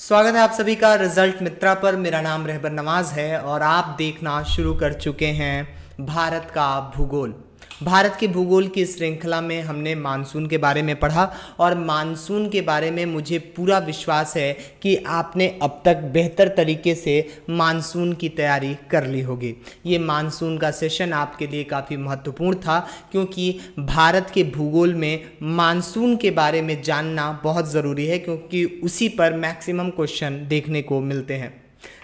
स्वागत है आप सभी का रिजल्ट मित्रा पर मेरा नाम रहबर नवाज है और आप देखना शुरू कर चुके हैं भारत का भूगोल भारत के भूगोल की श्रृंखला में हमने मानसून के बारे में पढ़ा और मानसून के बारे में मुझे पूरा विश्वास है कि आपने अब तक बेहतर तरीके से मानसून की तैयारी कर ली होगी ये मानसून का सेशन आपके लिए काफ़ी महत्वपूर्ण था क्योंकि भारत के भूगोल में मानसून के बारे में जानना बहुत ज़रूरी है क्योंकि उसी पर मैक्सिमम क्वेश्चन देखने को मिलते हैं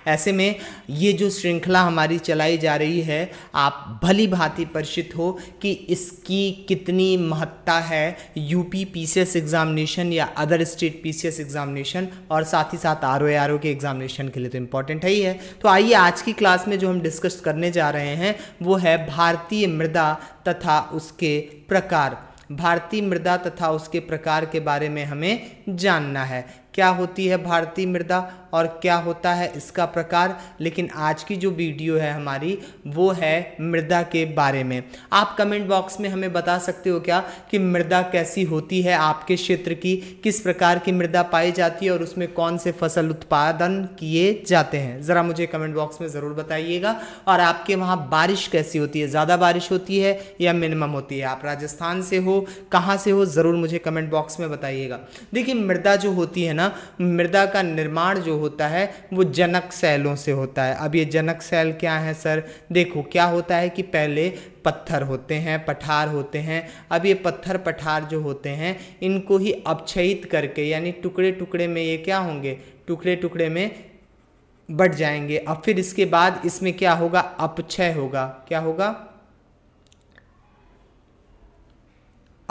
ऐसे में ये जो श्रृंखला हमारी चलाई जा रही है आप भली भांति परिचित हो कि इसकी कितनी महत्ता है यूपी पीसीएस एग्ज़ामिनेशन या अदर स्टेट पीसीएस एग्ज़ामिनेशन और साथ ही साथ आर ओ आर ओ के एग्ज़ामिनेशन के लिए तो इम्पॉर्टेंट है ही है तो आइए आज की क्लास में जो हम डिस्कस करने जा रहे हैं वो है भारतीय मृदा तथा उसके प्रकार भारतीय मृदा तथा उसके प्रकार के बारे में हमें जानना है क्या होती है भारतीय मृदा और क्या होता है इसका प्रकार लेकिन आज की जो वीडियो है हमारी वो है मृदा के बारे में आप कमेंट बॉक्स में हमें बता सकते हो क्या कि मृदा कैसी होती है आपके क्षेत्र की किस प्रकार की मृदा पाई जाती है और उसमें कौन से फसल उत्पादन किए जाते हैं ज़रा मुझे कमेंट बॉक्स में ज़रूर बताइएगा और आपके वहाँ बारिश कैसी होती है ज़्यादा बारिश होती है या मिनिमम होती है आप राजस्थान से हो कहाँ से हो ज़रूर मुझे कमेंट बॉक्स में बताइएगा देखिए मृदा जो होती है ना मृदा का निर्माण जो होता है वो जनक सेलों से होता है अब ये जनक सेल क्या है सर देखो क्या होता है कि पहले पत्थर होते हैं पठार होते हैं अब ये पत्थर पठार जो होते हैं इनको ही अपक्षयित करके यानी टुकड़े टुकड़े में ये क्या होंगे टुकड़े टुकड़े में बढ़ जाएंगे अब फिर इसके बाद इसमें क्या होगा अपक्षय होगा क्या होगा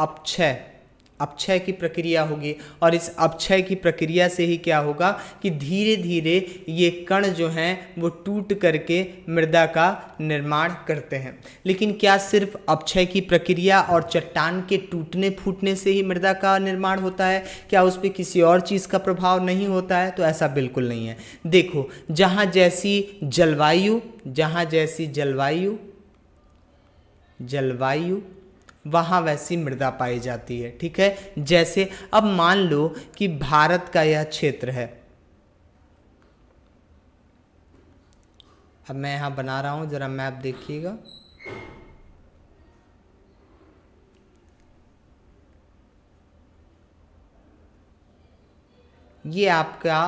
अपक्षय अपक्षय की प्रक्रिया होगी और इस अपक्षय की प्रक्रिया से ही क्या होगा कि धीरे धीरे ये कण जो हैं वो टूट करके मृदा का निर्माण करते हैं लेकिन क्या सिर्फ अपक्षय की प्रक्रिया और चट्टान के टूटने फूटने से ही मृदा का निर्माण होता है क्या उस पर किसी और चीज़ का प्रभाव नहीं होता है तो ऐसा बिल्कुल नहीं है देखो जहाँ जैसी जलवायु जहाँ जैसी जलवायु जलवायु वहाँ वैसी मृदा पाई जाती है ठीक है जैसे अब मान लो कि भारत का यह क्षेत्र है अब मैं यहाँ बना रहा हूँ ज़रा मैप देखिएगा ये आपका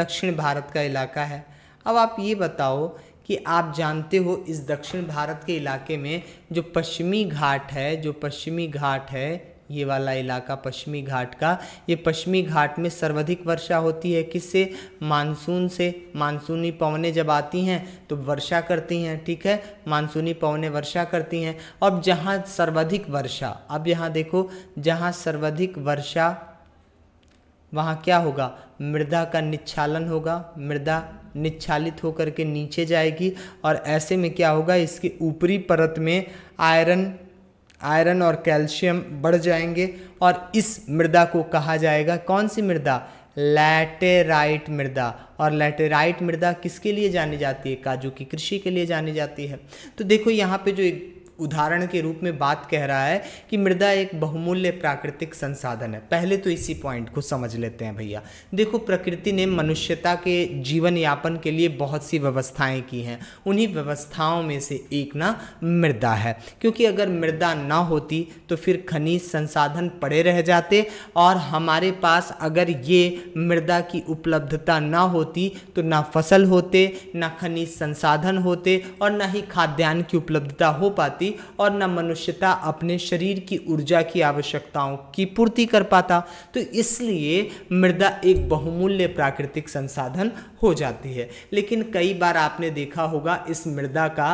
दक्षिण भारत का इलाका है अब आप ये बताओ कि आप जानते हो इस दक्षिण भारत के इलाके में जो पश्चिमी घाट है जो पश्चिमी घाट है ये वाला इलाका पश्चिमी घाट का ये पश्चिमी घाट में सर्वाधिक वर्षा होती है किससे मानसून से मानसूनी पवने जब आती हैं तो वर्षा करती हैं ठीक है मानसूनी पवने वर्षा करती हैं अब जहाँ सर्वाधिक वर्षा अब यहाँ देखो जहाँ सर्वाधिक वर्षा वहाँ क्या होगा मृदा का निच्छालन होगा मृदा निच्छालित होकर के नीचे जाएगी और ऐसे में क्या होगा इसके ऊपरी परत में आयरन आयरन और कैल्शियम बढ़ जाएंगे और इस मृदा को कहा जाएगा कौन सी मृदा लैटेराइट मृदा और लैटेराइट मृदा किसके लिए जानी जाती है काजू की कृषि के लिए जानी जाती है तो देखो यहाँ पे जो एक उदाहरण के रूप में बात कह रहा है कि मृदा एक बहुमूल्य प्राकृतिक संसाधन है पहले तो इसी पॉइंट को समझ लेते हैं भैया देखो प्रकृति ने मनुष्यता के जीवन यापन के लिए बहुत सी व्यवस्थाएं की हैं उन्हीं व्यवस्थाओं में से एक ना मृदा है क्योंकि अगर मृदा ना होती तो फिर खनिज संसाधन पड़े रह जाते और हमारे पास अगर ये मृदा की उपलब्धता ना होती तो ना फसल होते ना खनिज संसाधन होते और ना ही खाद्यान्न की उपलब्धता हो पाती पाती और न मनुष्यता अपने शरीर की ऊर्जा की आवश्यकताओं की पूर्ति कर पाता तो इसलिए मृदा एक बहुमूल्य प्राकृतिक संसाधन हो जाती है लेकिन कई बार आपने देखा होगा इस मृदा का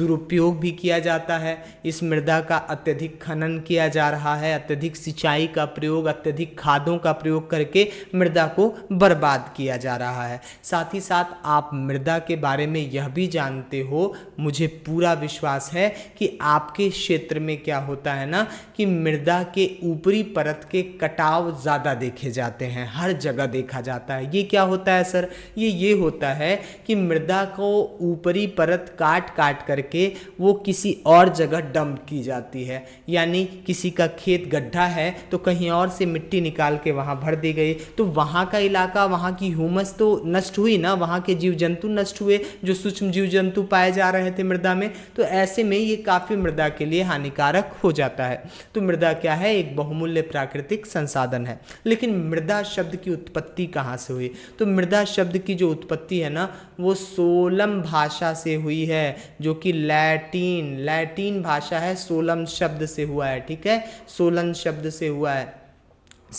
दुरुपयोग भी किया जाता है इस मृदा का अत्यधिक खनन किया जा रहा है अत्यधिक सिंचाई का प्रयोग अत्यधिक खादों का प्रयोग करके मृदा को बर्बाद किया जा रहा है साथ ही साथ आप मृदा के बारे में यह भी जानते हो मुझे पूरा विश्वास है कि आपके क्षेत्र में क्या होता है ना कि मृदा के ऊपरी परत के कटाव ज़्यादा देखे जाते हैं हर जगह देखा जाता है ये क्या होता है सर ये ये होता है कि मृदा को ऊपरी परत काट काट करके वो किसी और जगह डंप की जाती है यानी किसी का खेत गड्ढा है तो कहीं और से मिट्टी निकाल के वहाँ भर दी गई तो वहाँ का इलाका वहाँ की ह्यूमस तो नष्ट हुई ना वहाँ के जीव जंतु नष्ट हुए जो सूक्ष्म जीव जंतु पाए जा रहे थे मृदा में तो ऐसे में ये काफ़ी मृदा के लिए हानिकारक हो जाता है तो मृदा क्या है एक बहुमूल्य प्राकृतिक संसाधन है लेकिन मृदा शब्द की उत्पत्ति कहाँ से हुई तो मृदा शब्द की जो उत्पत्ति है ना वो सोलम भाषा से हुई है जो कि लैटिन लैटिन भाषा है सोलम शब्द से हुआ है ठीक है सोलन शब्द से हुआ है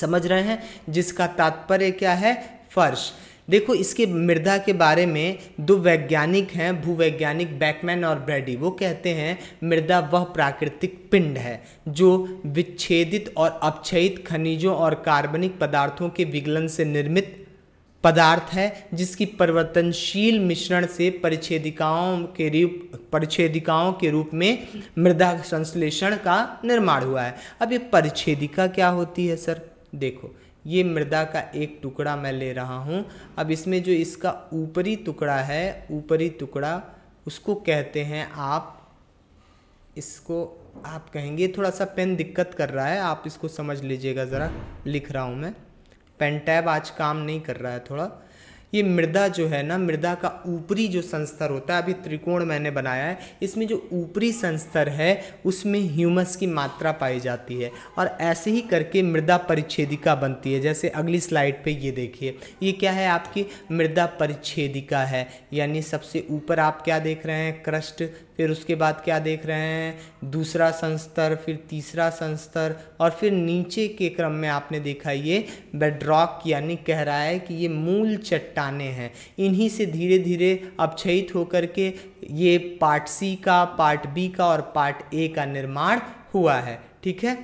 समझ रहे हैं जिसका तात्पर्य क्या है फर्श देखो इसके मृदा के बारे में दो वैज्ञानिक हैं भूवैज्ञानिक बैकमैन और ब्रेडी वो कहते हैं मृदा वह प्राकृतिक पिंड है जो विच्छेदित और अपक्षयित खनिजों और कार्बनिक पदार्थों के विगलन से निर्मित पदार्थ है जिसकी परिवर्तनशील मिश्रण से परिच्छेदिकाओं के रूप परिच्छेदिकाओं के रूप में मृदा संश्लेषण का निर्माण हुआ है अब ये परिच्छेदिका क्या होती है सर देखो ये मृदा का एक टुकड़ा मैं ले रहा हूँ अब इसमें जो इसका ऊपरी टुकड़ा है ऊपरी टुकड़ा उसको कहते हैं आप इसको आप कहेंगे थोड़ा सा पेन दिक्कत कर रहा है आप इसको समझ लीजिएगा ज़रा लिख रहा हूँ मैं पेन टैब आज काम नहीं कर रहा है थोड़ा ये मृदा जो है ना मृदा का ऊपरी जो संस्तर होता है अभी त्रिकोण मैंने बनाया है इसमें जो ऊपरी संस्तर है उसमें ह्यूमस की मात्रा पाई जाती है और ऐसे ही करके मृदा परिच्छेदिका बनती है जैसे अगली स्लाइड पे ये देखिए ये क्या है आपकी मृदा परिच्छेदिका है यानी सबसे ऊपर आप क्या देख रहे हैं क्रस्ट फिर उसके बाद क्या देख रहे हैं दूसरा संस्तर फिर तीसरा संस्तर और फिर नीचे के क्रम में आपने देखा ये बेड्रॉक यानी कह रहा है कि ये मूल चट्टाने हैं इन्हीं से धीरे धीरे अपक्षयित होकर के ये पार्ट सी का पार्ट बी का और पार्ट ए का निर्माण हुआ है ठीक है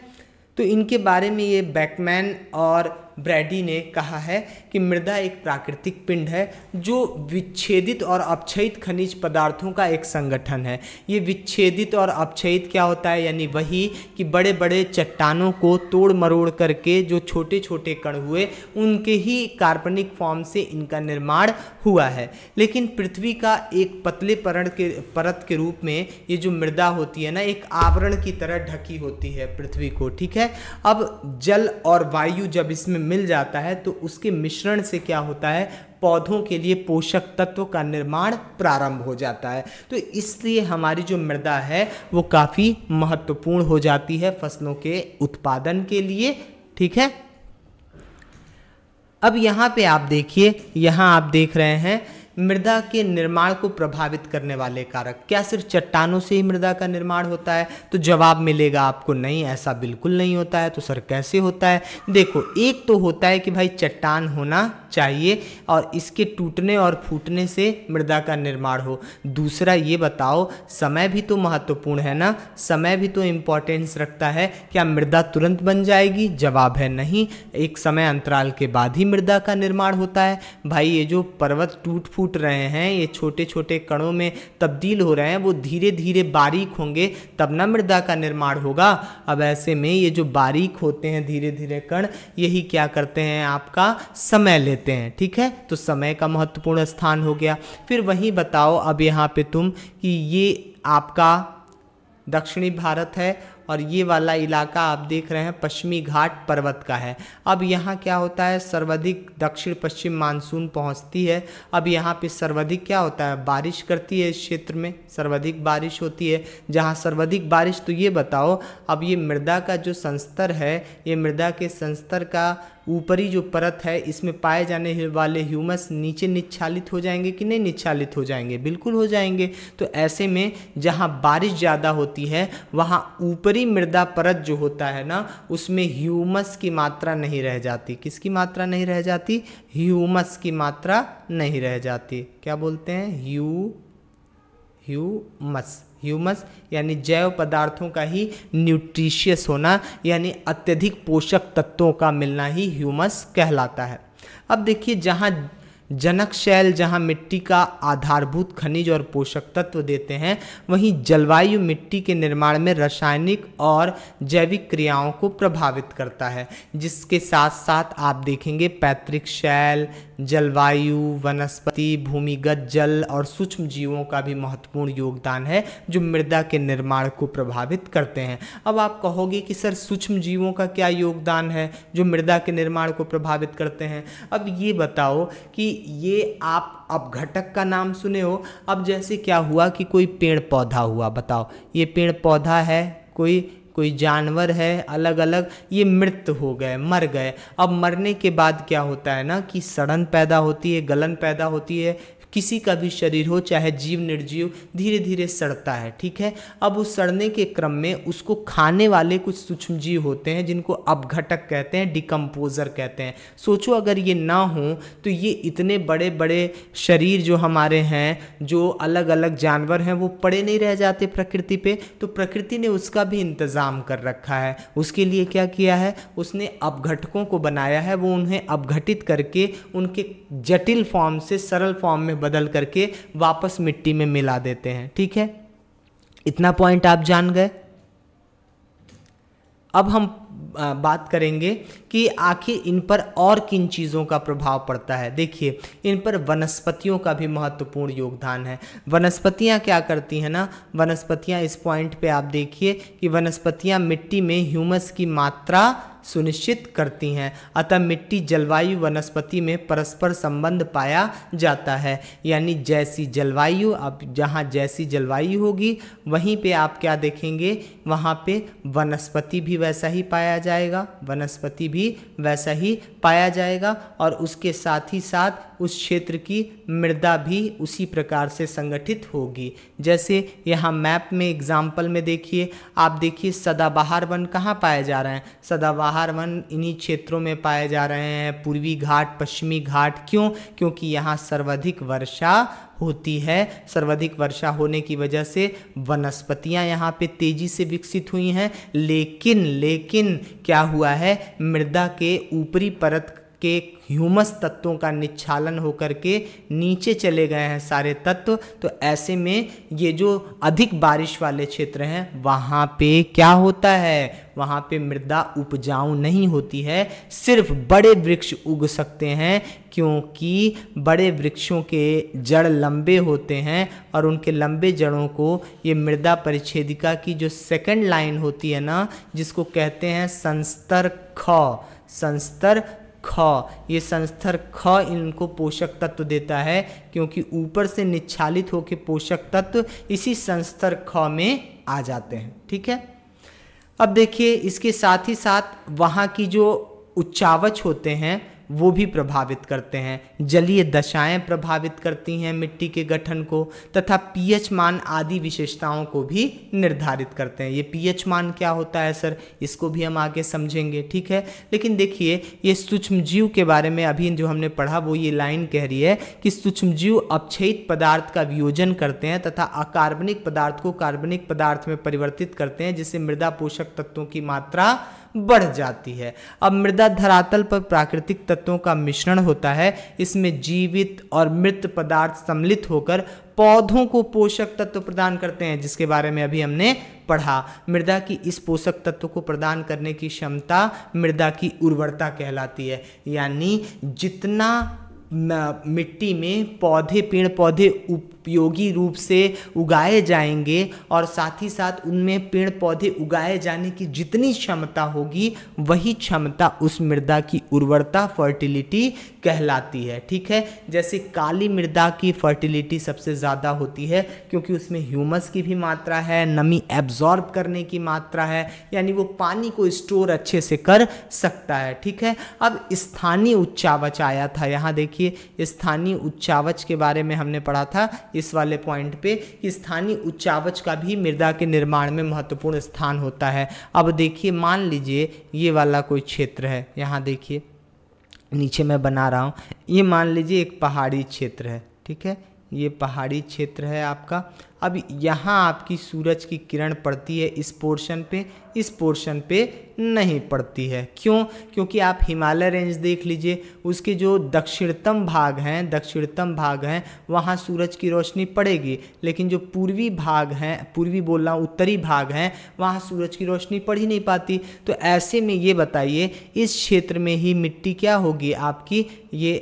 तो इनके बारे में ये बैकमैन और ब्रैडी ने कहा है कि मृदा एक प्राकृतिक पिंड है जो विच्छेदित और अपक्षयित खनिज पदार्थों का एक संगठन है ये विच्छेदित और अपक्षयित क्या होता है यानी वही कि बड़े बड़े चट्टानों को तोड़ मरोड़ करके जो छोटे छोटे कण हुए उनके ही कार्बनिक फॉर्म से इनका निर्माण हुआ है लेकिन पृथ्वी का एक पतले परण के परत के रूप में ये जो मृदा होती है ना एक आवरण की तरह ढकी होती है पृथ्वी को ठीक है अब जल और वायु जब इसमें मिल जाता है तो उसके मिश्र मिश्रण से क्या होता है पौधों के लिए पोषक तत्व का निर्माण प्रारंभ हो जाता है तो इसलिए हमारी जो मृदा है वो काफ़ी महत्वपूर्ण हो जाती है फसलों के उत्पादन के लिए ठीक है अब यहाँ पे आप देखिए यहाँ आप देख रहे हैं मृदा के निर्माण को प्रभावित करने वाले कारक क्या सिर्फ चट्टानों से ही मृदा का निर्माण होता है तो जवाब मिलेगा आपको नहीं ऐसा बिल्कुल नहीं होता है तो सर कैसे होता है देखो एक तो होता है कि भाई चट्टान होना चाहिए और इसके टूटने और फूटने से मृदा का निर्माण हो दूसरा ये बताओ समय भी तो महत्वपूर्ण है ना समय भी तो इम्पोर्टेंस रखता है क्या मृदा तुरंत बन जाएगी जवाब है नहीं एक समय अंतराल के बाद ही मृदा का निर्माण होता है भाई ये जो पर्वत टूट फूट रहे हैं ये छोटे छोटे कणों में तब्दील हो रहे हैं वो धीरे धीरे बारीक होंगे तब ना मृदा का निर्माण होगा अब ऐसे में ये जो बारीक होते हैं धीरे धीरे कण यही क्या करते हैं आपका समय लेते सकते हैं ठीक है तो समय का महत्वपूर्ण स्थान हो गया फिर वहीं बताओ अब यहाँ पे तुम कि ये आपका दक्षिणी भारत है और ये वाला इलाका आप देख रहे हैं पश्चिमी घाट पर्वत का है अब यहाँ क्या होता है सर्वाधिक दक्षिण पश्चिम मानसून पहुँचती है अब यहाँ पे सर्वाधिक क्या होता है बारिश करती है इस क्षेत्र में सर्वाधिक बारिश होती है जहाँ सर्वाधिक बारिश तो ये बताओ अब ये मृदा का जो संस्तर है ये मृदा के संस्तर का ऊपरी जो परत है इसमें पाए जाने वाले ह्यूमस नीचे निच्छालित हो जाएंगे कि नहीं निच्छालित हो जाएंगे बिल्कुल हो जाएंगे तो ऐसे में जहाँ बारिश ज़्यादा होती है वहाँ ऊपरी मृदा परत जो होता है ना उसमें ह्यूमस की मात्रा नहीं रह जाती किसकी मात्रा नहीं रह जाती ह्यूमस की मात्रा नहीं रह जाती क्या बोलते हैं ह्यू ह्यूमस ह्यूमस यानी जैव पदार्थों का ही न्यूट्रिशियस होना यानी अत्यधिक पोषक तत्वों का मिलना ही ह्यूमस कहलाता है अब देखिए जहाँ जनक शैल जहाँ मिट्टी का आधारभूत खनिज और पोषक तत्व देते हैं वहीं जलवायु मिट्टी के निर्माण में रासायनिक और जैविक क्रियाओं को प्रभावित करता है जिसके साथ साथ आप देखेंगे पैतृक शैल जलवायु वनस्पति भूमिगत जल और सूक्ष्म जीवों का भी महत्वपूर्ण योगदान है जो मृदा के निर्माण को प्रभावित करते हैं अब आप कहोगे कि सर सूक्ष्म जीवों का क्या योगदान है जो मृदा के निर्माण को प्रभावित करते हैं अब ये बताओ कि ये आप अपघटक का नाम सुने हो अब जैसे क्या हुआ कि कोई पेड़ पौधा हुआ बताओ ये पेड़ पौधा है कोई कोई जानवर है अलग अलग ये मृत हो गए मर गए अब मरने के बाद क्या होता है ना कि सड़न पैदा होती है गलन पैदा होती है किसी का भी शरीर हो चाहे जीव निर्जीव धीरे धीरे सड़ता है ठीक है अब उस सड़ने के क्रम में उसको खाने वाले कुछ सूक्ष्म जीव होते हैं जिनको अपघटक कहते हैं डिकम्पोज़र कहते हैं सोचो अगर ये ना हो तो ये इतने बड़े बड़े शरीर जो हमारे हैं जो अलग अलग जानवर हैं वो पड़े नहीं रह जाते प्रकृति पे तो प्रकृति ने उसका भी इंतज़ाम कर रखा है उसके लिए क्या किया है उसने अपघटकों को बनाया है वो उन्हें अपघटित करके उनके जटिल फॉर्म से सरल फॉर्म में बदल करके वापस मिट्टी में मिला देते हैं ठीक है इतना पॉइंट आप जान गए अब हम बात करेंगे कि आखिर इन पर और किन चीज़ों का प्रभाव पड़ता है देखिए इन पर वनस्पतियों का भी महत्वपूर्ण योगदान है वनस्पतियाँ क्या करती हैं ना वनस्पतियाँ इस पॉइंट पे आप देखिए कि वनस्पतियाँ मिट्टी में ह्यूमस की मात्रा सुनिश्चित करती हैं अतः मिट्टी जलवायु वनस्पति में परस्पर संबंध पाया जाता है यानी जैसी जलवायु अब जहाँ जैसी जलवायु होगी वहीं पे आप क्या देखेंगे वहाँ पे वनस्पति भी वैसा ही पाया जाएगा वनस्पति भी वैसा ही पाया जाएगा और उसके साथ ही साथ उस क्षेत्र की मृदा भी उसी प्रकार से संगठित होगी जैसे यहाँ मैप में एग्जाम्पल में देखिए आप देखिए सदाबहार वन कहाँ पाए जा रहे हैं सदाबहार पहाड़ वन इन्हीं क्षेत्रों में पाए जा रहे हैं पूर्वी घाट पश्चिमी घाट क्यों क्योंकि यहाँ सर्वाधिक वर्षा होती है सर्वाधिक वर्षा होने की वजह से वनस्पतियाँ यहाँ पे तेज़ी से विकसित हुई हैं लेकिन लेकिन क्या हुआ है मृदा के ऊपरी परत के ह्यूमस तत्वों का निच्छालन होकर के नीचे चले गए हैं सारे तत्व तो ऐसे में ये जो अधिक बारिश वाले क्षेत्र हैं वहाँ पे क्या होता है वहाँ पे मृदा उपजाऊ नहीं होती है सिर्फ बड़े वृक्ष उग सकते हैं क्योंकि बड़े वृक्षों के जड़ लंबे होते हैं और उनके लंबे जड़ों को ये मृदा परिच्छेदिका की जो सेकंड लाइन होती है ना जिसको कहते हैं संस्तर ख संस्तर ख ये संस्थर ख इनको पोषक तत्व देता है क्योंकि ऊपर से निच्छालित होकर पोषक तत्व इसी संस्थर ख में आ जाते हैं ठीक है अब देखिए इसके साथ ही साथ वहाँ की जो उच्चावच होते हैं वो भी प्रभावित करते हैं जलीय दशाएं प्रभावित करती हैं मिट्टी के गठन को तथा पीएच मान आदि विशेषताओं को भी निर्धारित करते हैं ये पीएच मान क्या होता है सर इसको भी हम आगे समझेंगे ठीक है लेकिन देखिए ये सूक्ष्म जीव के बारे में अभी जो हमने पढ़ा वो ये लाइन कह रही है कि सूक्ष्म जीव अपक्षयित पदार्थ का वियोजन करते हैं तथा अकार्बनिक पदार्थ को कार्बनिक पदार्थ में परिवर्तित करते हैं जिससे मृदा पोषक तत्वों की मात्रा बढ़ जाती है अब मृदा धरातल पर प्राकृतिक तत्वों का मिश्रण होता है इसमें जीवित और मृत पदार्थ सम्मिलित होकर पौधों को पोषक तत्व प्रदान करते हैं जिसके बारे में अभी हमने पढ़ा मृदा की इस पोषक तत्व को प्रदान करने की क्षमता मृदा की उर्वरता कहलाती है यानी जितना मिट्टी में पौधे पेड़ पौधे उपयोगी रूप से उगाए जाएंगे और साथ ही साथ उनमें पेड़ पौधे उगाए जाने की जितनी क्षमता होगी वही क्षमता उस मृदा की उर्वरता फर्टिलिटी कहलाती है ठीक है जैसे काली मृदा की फर्टिलिटी सबसे ज़्यादा होती है क्योंकि उसमें ह्यूमस की भी मात्रा है नमी एब्जॉर्ब करने की मात्रा है यानी वो पानी को स्टोर अच्छे से कर सकता है ठीक है अब स्थानीय उच्चावच आया था यहाँ देखिए स्थानीय उच्चावच के बारे में हमने पढ़ा था इस वाले पॉइंट पे कि स्थानीय उच्चावच का भी मृदा के निर्माण में महत्वपूर्ण स्थान होता है अब देखिए मान लीजिए ये वाला कोई क्षेत्र है यहाँ देखिए नीचे मैं बना रहा हूँ ये मान लीजिए एक पहाड़ी क्षेत्र है ठीक है ये पहाड़ी क्षेत्र है आपका अब यहाँ आपकी सूरज की किरण पड़ती है इस पोर्शन पे इस पोर्शन पे नहीं पड़ती है क्यों क्योंकि आप हिमालय रेंज देख लीजिए उसके जो दक्षिणतम भाग हैं दक्षिणतम भाग हैं वहाँ सूरज की रोशनी पड़ेगी लेकिन जो पूर्वी भाग हैं पूर्वी बोल रहा हूँ उत्तरी भाग हैं वहाँ सूरज की रोशनी पड़ ही नहीं पाती तो ऐसे में ये बताइए इस क्षेत्र में ही मिट्टी क्या होगी आपकी ये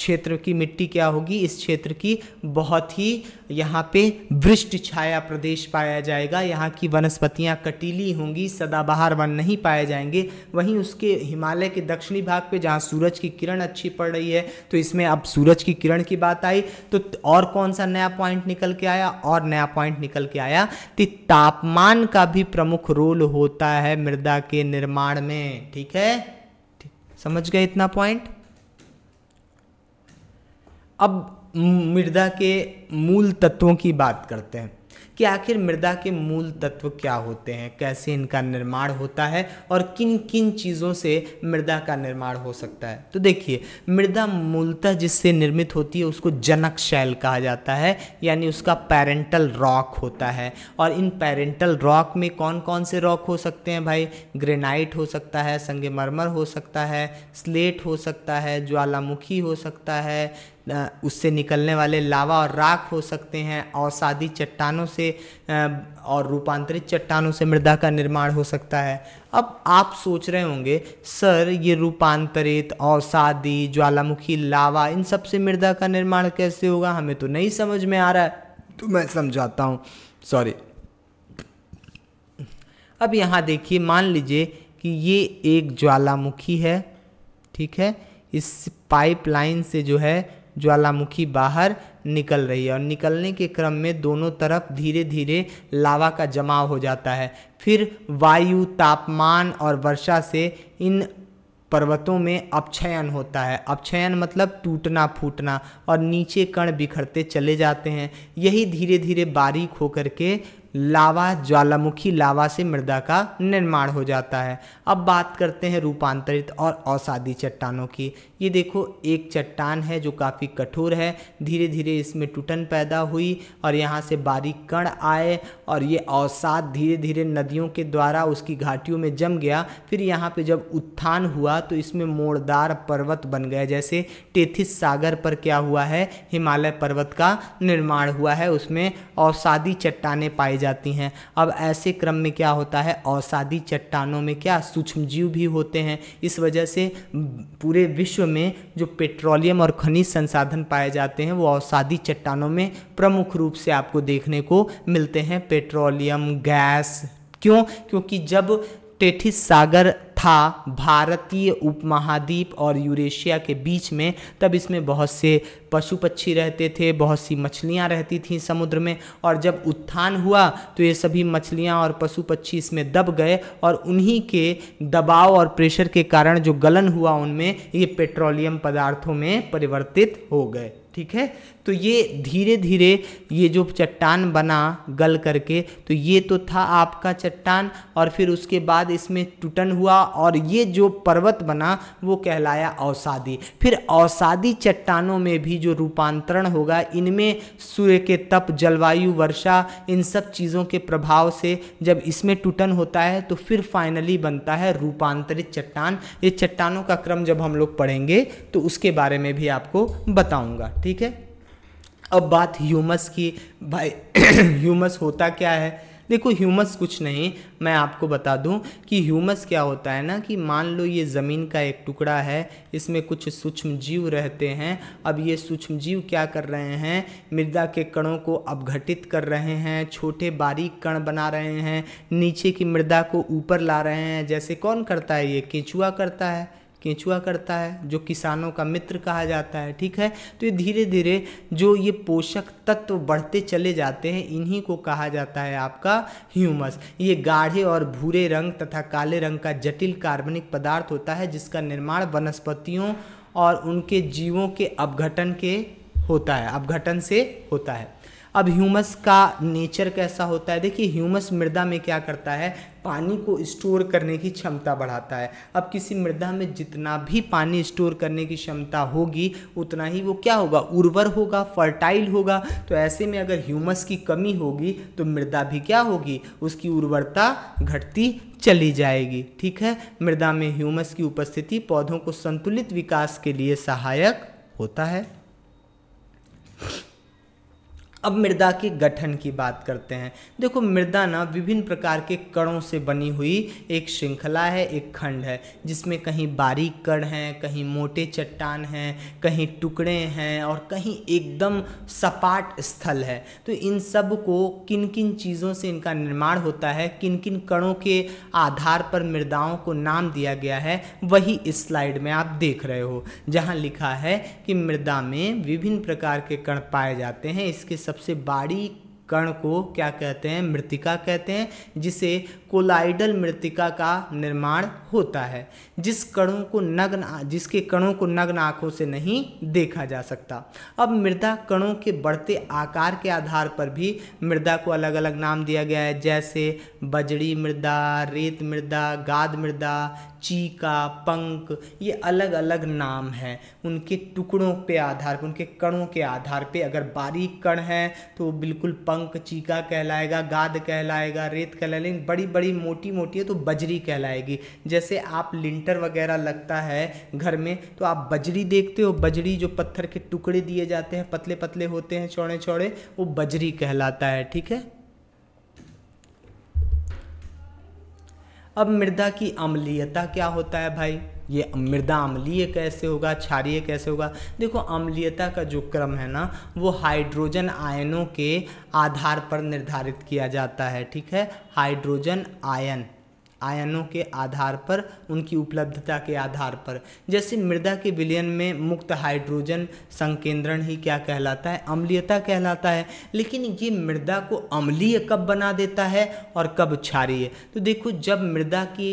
क्षेत्र की मिट्टी क्या होगी इस क्षेत्र की बहुत ही यहाँ पे वृष्ट छाया प्रदेश पाया जाएगा यहाँ की वनस्पतियाँ कटीली होंगी सदाबहार वन नहीं पाए जाएंगे वहीं उसके हिमालय के दक्षिणी भाग पे जहाँ सूरज की किरण अच्छी पड़ रही है तो इसमें अब सूरज की किरण की बात आई तो और कौन सा नया पॉइंट निकल के आया और नया पॉइंट निकल के आया कि तापमान का भी प्रमुख रोल होता है मृदा के निर्माण में ठीक है समझ गए इतना पॉइंट अब मृदा के मूल तत्वों की बात करते हैं कि आखिर मृदा के मूल तत्व क्या होते हैं कैसे इनका निर्माण होता है और किन किन चीज़ों से मृदा का निर्माण हो सकता है तो देखिए मृदा मूलतः जिससे निर्मित होती है उसको जनक शैल कहा जाता है यानी उसका पैरेंटल रॉक होता है और इन पैरेंटल रॉक में कौन कौन से रॉक हो सकते हैं भाई ग्रेनाइट हो सकता है संगमरमर हो सकता है स्लेट हो सकता है ज्वालामुखी हो सकता है उससे निकलने वाले लावा और राख हो सकते हैं औसादी चट्टानों से और रूपांतरित चट्टानों से मृदा का निर्माण हो सकता है अब आप सोच रहे होंगे सर ये रूपांतरित औसादी ज्वालामुखी लावा इन सब से मृदा का निर्माण कैसे होगा हमें तो नहीं समझ में आ रहा है तो मैं समझाता हूँ सॉरी अब यहाँ देखिए मान लीजिए कि ये एक ज्वालामुखी है ठीक है इस पाइपलाइन से जो है ज्वालामुखी बाहर निकल रही है और निकलने के क्रम में दोनों तरफ धीरे धीरे लावा का जमाव हो जाता है फिर वायु तापमान और वर्षा से इन पर्वतों में अपक्षयन होता है अपक्षयन मतलब टूटना फूटना और नीचे कण बिखरते चले जाते हैं यही धीरे धीरे बारीक होकर के लावा ज्वालामुखी लावा से मृदा का निर्माण हो जाता है अब बात करते हैं रूपांतरित और औसादी चट्टानों की ये देखो एक चट्टान है जो काफ़ी कठोर है धीरे धीरे इसमें टूटन पैदा हुई और यहाँ से बारीक कण आए और ये औसाद धीरे धीरे नदियों के द्वारा उसकी घाटियों में जम गया फिर यहाँ पे जब उत्थान हुआ तो इसमें मोड़दार पर्वत बन गए जैसे टेथिस सागर पर क्या हुआ है हिमालय पर्वत का निर्माण हुआ है उसमें औसादी चट्टाने पाई जाती हैं अब ऐसे क्रम में क्या होता है औसादी चट्टानों में क्या सूक्ष्म जीव भी होते हैं इस वजह से पूरे विश्व में जो पेट्रोलियम और खनिज संसाधन पाए जाते हैं वो औसादी चट्टानों में प्रमुख रूप से आपको देखने को मिलते हैं पेट्रोलियम गैस क्यों क्योंकि जब टेठिस सागर था भारतीय उपमहाद्वीप और यूरेशिया के बीच में तब इसमें बहुत से पशु पक्षी रहते थे बहुत सी मछलियाँ रहती थीं समुद्र में और जब उत्थान हुआ तो ये सभी मछलियाँ और पशु पक्षी इसमें दब गए और उन्हीं के दबाव और प्रेशर के कारण जो गलन हुआ उनमें ये पेट्रोलियम पदार्थों में परिवर्तित हो गए ठीक है तो ये धीरे धीरे ये जो चट्टान बना गल करके तो ये तो था आपका चट्टान और फिर उसके बाद इसमें टूटन हुआ और ये जो पर्वत बना वो कहलाया औसादी फिर औसादी चट्टानों में भी जो रूपांतरण होगा इनमें सूर्य के तप जलवायु वर्षा इन सब चीज़ों के प्रभाव से जब इसमें टूटन होता है तो फिर फाइनली बनता है रूपांतरित चट्टान ये चट्टानों का क्रम जब हम लोग पढ़ेंगे तो उसके बारे में भी आपको बताऊँगा ठीक है अब बात ह्यूमस की भाई ह्यूमस होता क्या है देखो ह्यूमस कुछ नहीं मैं आपको बता दूं कि ह्यूमस क्या होता है ना कि मान लो ये ज़मीन का एक टुकड़ा है इसमें कुछ सूक्ष्म जीव रहते हैं अब ये सूक्ष्म जीव क्या कर रहे हैं मृदा के कणों को अपघटित कर रहे हैं छोटे बारीक कण बना रहे हैं नीचे की मृदा को ऊपर ला रहे हैं जैसे कौन करता है ये केंचुआ करता है केंचुआ करता है जो किसानों का मित्र कहा जाता है ठीक है तो ये धीरे धीरे जो ये पोषक तत्व बढ़ते चले जाते हैं इन्हीं को कहा जाता है आपका ह्यूमस ये गाढ़े और भूरे रंग तथा काले रंग का जटिल कार्बनिक पदार्थ होता है जिसका निर्माण वनस्पतियों और उनके जीवों के अपघटन के होता है अपघटन से होता है अब ह्यूमस का नेचर कैसा होता है देखिए ह्यूमस मृदा में क्या करता है पानी को स्टोर करने की क्षमता बढ़ाता है अब किसी मृदा में जितना भी पानी स्टोर करने की क्षमता होगी उतना ही वो क्या होगा उर्वर होगा फर्टाइल होगा तो ऐसे में अगर ह्यूमस की कमी होगी तो मृदा भी क्या होगी उसकी उर्वरता घटती चली जाएगी ठीक है मृदा में ह्यूमस की उपस्थिति पौधों को संतुलित विकास के लिए सहायक होता है अब मृदा के गठन की बात करते हैं देखो मृदा ना विभिन्न प्रकार के कणों से बनी हुई एक श्रृंखला है एक खंड है जिसमें कहीं बारीक कण हैं कहीं मोटे चट्टान हैं कहीं टुकड़े हैं और कहीं एकदम सपाट स्थल है तो इन सब को किन किन चीज़ों से इनका निर्माण होता है किन किन कणों के आधार पर मृदाओं को नाम दिया गया है वही इस स्लाइड में आप देख रहे हो जहाँ लिखा है कि मृदा में विभिन्न प्रकार के कण पाए जाते हैं इसके सबसे बारीक कण को क्या कहते हैं मृतिका कहते हैं जिसे कोलाइडल मृतिका का निर्माण होता है जिस कणों को नग्न जिसके कणों को नग्न आँखों से नहीं देखा जा सकता अब मृदा कणों के बढ़ते आकार के आधार पर भी मृदा को अलग अलग नाम दिया गया है जैसे बजड़ी मृदा रेत मृदा गाद मृदा चीका पंख ये अलग अलग नाम हैं उनके टुकड़ों पे आधार पर उनके कणों के आधार पे अगर बारीक कण हैं तो बिल्कुल पंख पंख चीका कहलाएगा गाद कहलाएगा रेत कहलाएगी बड़ी बड़ी मोटी मोटी है तो बजरी कहलाएगी जैसे आप लिंटर वगैरह लगता है घर में तो आप बजरी देखते हो बजरी जो पत्थर के टुकड़े दिए जाते हैं पतले पतले होते हैं चौड़े चौड़े वो बजरी कहलाता है ठीक है अब मृदा की अम्लीयता क्या होता है भाई ये मृदा अम्लीय कैसे होगा क्षारीय कैसे होगा देखो अम्लीयता का जो क्रम है ना वो हाइड्रोजन आयनों के आधार पर निर्धारित किया जाता है ठीक है हाइड्रोजन आयन आयनों के आधार पर उनकी उपलब्धता के आधार पर जैसे मृदा के विलयन में मुक्त हाइड्रोजन संकेंद्रण ही क्या कहलाता है अम्लीयता कहलाता है लेकिन ये मृदा को अम्लीय कब बना देता है और कब क्षारीय तो देखो जब मृदा की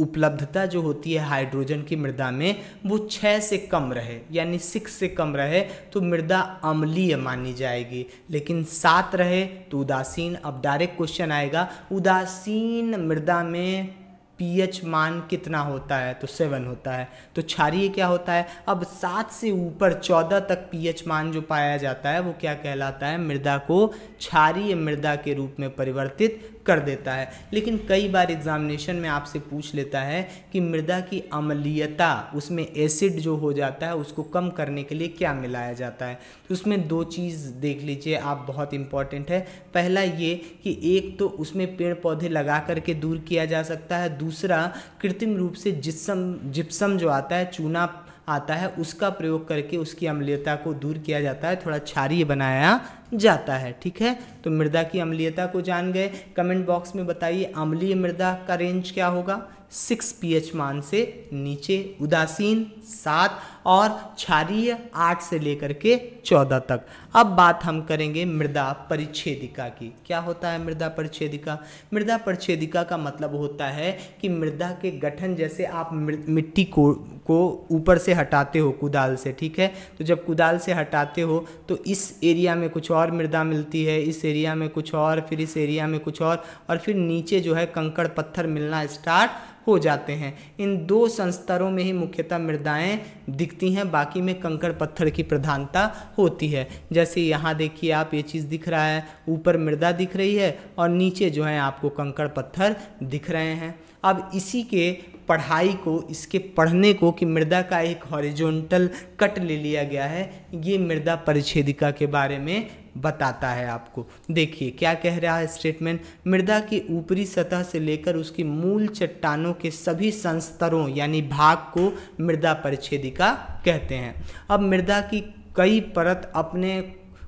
उपलब्धता जो होती है हाइड्रोजन की मृदा में वो छः से कम रहे यानी सिक्स से कम रहे तो मृदा अम्लीय मानी जाएगी लेकिन सात रहे तो उदासीन अब डायरेक्ट क्वेश्चन आएगा उदासीन मृदा में पीएच मान कितना होता है तो सेवन होता है तो क्षारीय क्या होता है अब सात से ऊपर चौदह तक पीएच मान जो पाया जाता है वो क्या कहलाता है मृदा को क्षारीय मृदा के रूप में परिवर्तित कर देता है लेकिन कई बार एग्ज़ामिनेशन में आपसे पूछ लेता है कि मृदा की अम्लीयता उसमें एसिड जो हो जाता है उसको कम करने के लिए क्या मिलाया जाता है तो उसमें दो चीज़ देख लीजिए आप बहुत इम्पॉर्टेंट है पहला ये कि एक तो उसमें पेड़ पौधे लगा करके दूर किया जा सकता है दूसरा कृत्रिम रूप से जिप्सम जिप्सम जो आता है चूना आता है उसका प्रयोग करके उसकी अम्लीयता को दूर किया जाता है थोड़ा क्षारीय बनाया जाता है ठीक है तो मृदा की अम्लीयता को जान गए कमेंट बॉक्स में बताइए अम्लीय मृदा का रेंज क्या होगा सिक्स पीएच मान से नीचे उदासीन सात और क्षारीय आठ से लेकर के चौदह तक अब बात हम करेंगे मृदा परिच्छेदिका की क्या होता है मृदा परिच्छेदिका मृदा परिच्छेदिका का मतलब होता है कि मृदा के गठन जैसे आप मिट्टी को को ऊपर से हटाते हो कुदाल से ठीक है तो जब कुदाल से हटाते हो तो इस एरिया में कुछ और मृदा मिलती है इस एरिया में कुछ और फिर इस एरिया में कुछ और और फिर नीचे जो है कंकड़ पत्थर मिलना स्टार्ट हो जाते हैं इन दो संस्तरों में ही मुख्यतः मृदाएँ दिख दिखती हैं बाकी में कंकड़ पत्थर की प्रधानता होती है जैसे यहाँ देखिए आप ये चीज़ दिख रहा है ऊपर मृदा दिख रही है और नीचे जो है आपको कंकड़ पत्थर दिख रहे हैं अब इसी के पढ़ाई को इसके पढ़ने को कि मृदा का एक हॉरिजॉन्टल कट ले लिया गया है ये मृदा परिच्छेदिका के बारे में बताता है आपको देखिए क्या कह रहा है स्टेटमेंट मृदा की ऊपरी सतह से लेकर उसकी मूल चट्टानों के सभी संस्तरों यानी भाग को मृदा परिच्छेदिका कहते हैं अब मृदा की कई परत अपने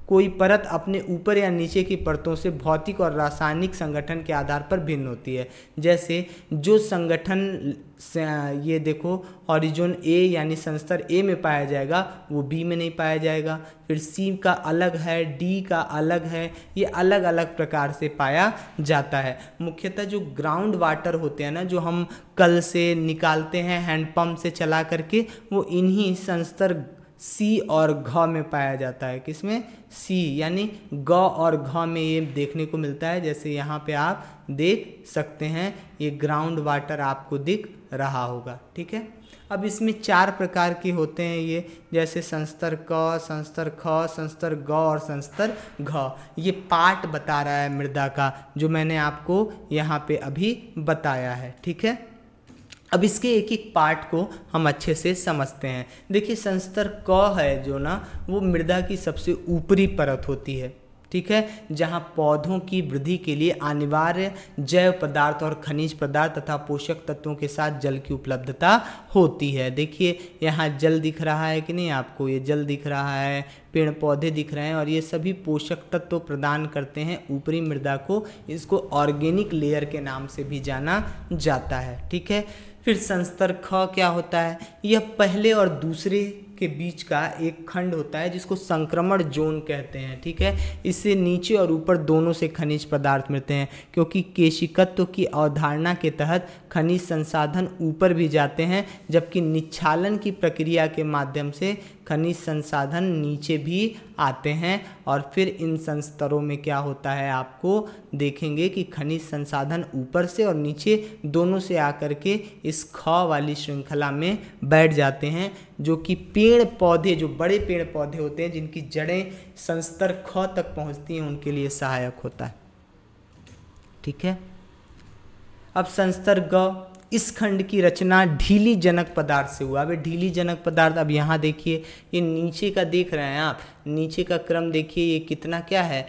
कोई परत अपने ऊपर या नीचे की परतों से भौतिक और रासायनिक संगठन के आधार पर भिन्न होती है जैसे जो संगठन ये देखो ऑरिजोन ए यानी संस्तर ए में पाया जाएगा वो बी में नहीं पाया जाएगा फिर सी का अलग है डी का अलग है ये अलग अलग प्रकार से पाया जाता है मुख्यतः जो ग्राउंड वाटर होते हैं ना जो हम कल से निकालते हैं हैंडपम्प से चला करके वो इन्हीं संस्तर सी और घ में पाया जाता है किसमें सी यानी ग और घ में ये देखने को मिलता है जैसे यहाँ पे आप देख सकते हैं ये ग्राउंड वाटर आपको दिख रहा होगा ठीक है अब इसमें चार प्रकार के होते हैं ये जैसे संस्तर क संस्तर ख संस्तर ग और संस्तर घ ये पार्ट बता रहा है मृदा का जो मैंने आपको यहाँ पे अभी बताया है ठीक है अब इसके एक एक पार्ट को हम अच्छे से समझते हैं देखिए संस्तर क है जो ना वो मृदा की सबसे ऊपरी परत होती है ठीक है जहाँ पौधों की वृद्धि के लिए अनिवार्य जैव पदार्थ और खनिज पदार्थ तथा पोषक तत्वों के साथ जल की उपलब्धता होती है देखिए यहाँ जल दिख रहा है कि नहीं आपको ये जल दिख रहा है पेड़ पौधे दिख रहे हैं और ये सभी पोषक तत्व प्रदान करते हैं ऊपरी मृदा को इसको ऑर्गेनिक लेयर के नाम से भी जाना जाता है ठीक है फिर संस्तर ख क्या होता है यह पहले और दूसरे के बीच का एक खंड होता है जिसको संक्रमण जोन कहते हैं ठीक है इससे नीचे और ऊपर दोनों से खनिज पदार्थ मिलते हैं क्योंकि केशिकत्व की अवधारणा के तहत खनिज संसाधन ऊपर भी जाते हैं जबकि निच्छालन की प्रक्रिया के माध्यम से खनिज संसाधन नीचे भी आते हैं और फिर इन संस्तरों में क्या होता है आपको देखेंगे कि खनिज संसाधन ऊपर से और नीचे दोनों से आकर के इस ख वाली श्रृंखला में बैठ जाते हैं जो कि पेड़ पौधे जो बड़े पेड़ पौधे होते हैं जिनकी जड़ें संस्तर ख तक पहुंचती हैं उनके लिए सहायक होता है ठीक है अब संस्तर ग इस खंड की रचना ढीली जनक पदार्थ से हुआ अब ढीली जनक पदार्थ अब यहाँ देखिए ये नीचे का देख रहे हैं आप नीचे का क्रम देखिए ये कितना क्या है